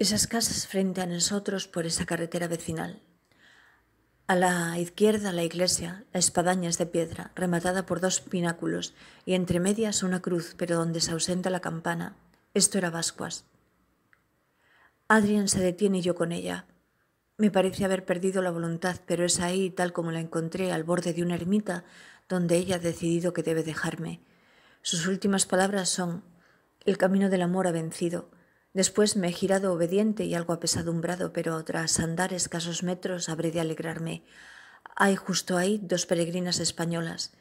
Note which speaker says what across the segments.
Speaker 1: Esas casas frente a nosotros por esa carretera vecinal. A la izquierda la iglesia, la espadaña es de piedra, rematada por dos pináculos y entre medias una cruz, pero donde se ausenta la campana. Esto era Vascuas. Adrián se detiene y yo con ella. Me parece haber perdido la voluntad, pero es ahí, tal como la encontré, al borde de una ermita, donde ella ha decidido que debe dejarme. Sus últimas palabras son, el camino del amor ha vencido. Después me he girado obediente y algo apesadumbrado, pero tras andar escasos metros habré de alegrarme. Hay justo ahí dos peregrinas españolas.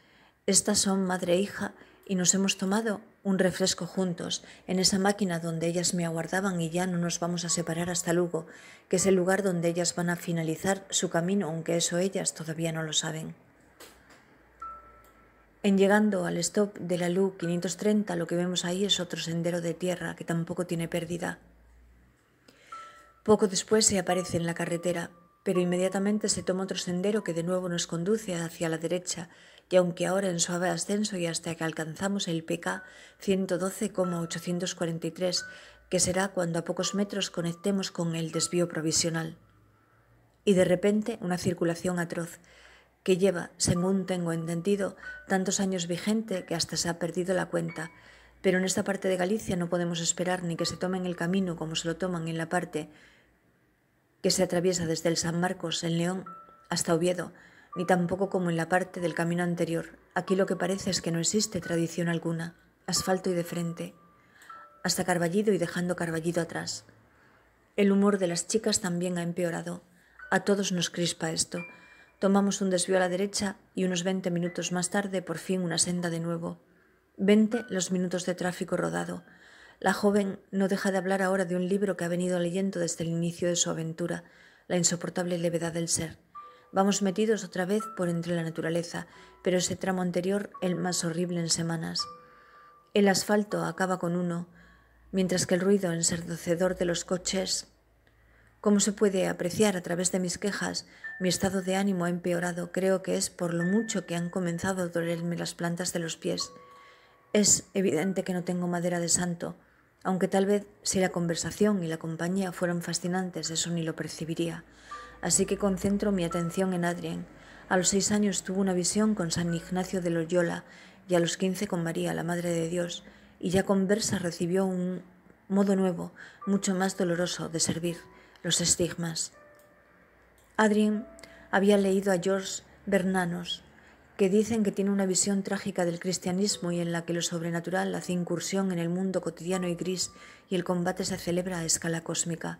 Speaker 1: Estas son madre e hija y nos hemos tomado un refresco juntos en esa máquina donde ellas me aguardaban y ya no nos vamos a separar hasta Lugo, que es el lugar donde ellas van a finalizar su camino, aunque eso ellas todavía no lo saben. En llegando al stop de la LU 530 lo que vemos ahí es otro sendero de tierra que tampoco tiene pérdida. Poco después se aparece en la carretera, pero inmediatamente se toma otro sendero que de nuevo nos conduce hacia la derecha y aunque ahora en suave ascenso y hasta que alcanzamos el PK 112,843, que será cuando a pocos metros conectemos con el desvío provisional. Y de repente una circulación atroz que lleva, según tengo entendido, tantos años vigente que hasta se ha perdido la cuenta. Pero en esta parte de Galicia no podemos esperar ni que se tomen el camino como se lo toman en la parte que se atraviesa desde el San Marcos en León hasta Oviedo, ni tampoco como en la parte del camino anterior. Aquí lo que parece es que no existe tradición alguna, asfalto y de frente, hasta Carballido y dejando Carballido atrás. El humor de las chicas también ha empeorado. A todos nos crispa esto. Tomamos un desvío a la derecha y unos 20 minutos más tarde por fin una senda de nuevo. 20 los minutos de tráfico rodado. La joven no deja de hablar ahora de un libro que ha venido leyendo desde el inicio de su aventura, La insoportable levedad del ser. Vamos metidos otra vez por entre la naturaleza, pero ese tramo anterior el más horrible en semanas. El asfalto acaba con uno, mientras que el ruido ensordecedor de los coches como se puede apreciar a través de mis quejas, mi estado de ánimo ha empeorado. Creo que es por lo mucho que han comenzado a dolerme las plantas de los pies. Es evidente que no tengo madera de santo, aunque tal vez si la conversación y la compañía fueran fascinantes, eso ni lo percibiría. Así que concentro mi atención en Adrien. A los seis años tuvo una visión con San Ignacio de Loyola y a los quince con María, la Madre de Dios, y ya con conversa recibió un modo nuevo, mucho más doloroso, de servir los estigmas. Adrien había leído a George Bernanos, que dicen que tiene una visión trágica del cristianismo y en la que lo sobrenatural hace incursión en el mundo cotidiano y gris y el combate se celebra a escala cósmica,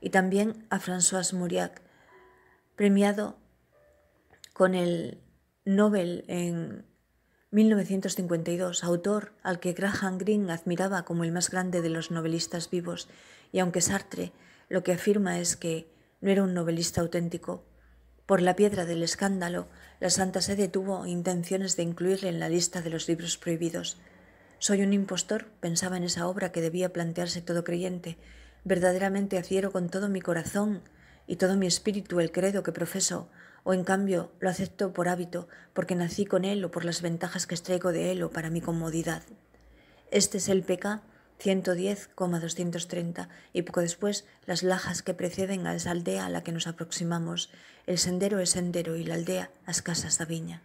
Speaker 1: y también a François Mauriac, premiado con el Nobel en 1952, autor al que Graham Greene admiraba como el más grande de los novelistas vivos, y aunque Sartre lo que afirma es que no era un novelista auténtico. Por la piedra del escándalo, la Santa Sede tuvo intenciones de incluirle en la lista de los libros prohibidos. Soy un impostor, pensaba en esa obra que debía plantearse todo creyente. Verdaderamente aciero con todo mi corazón y todo mi espíritu el credo que profeso, o en cambio lo acepto por hábito, porque nací con él o por las ventajas que extraigo de él o para mi comodidad. Este es el pecado 110,230 y poco después las lajas que preceden a esa aldea a la que nos aproximamos. El sendero es sendero y la aldea las casas de viña.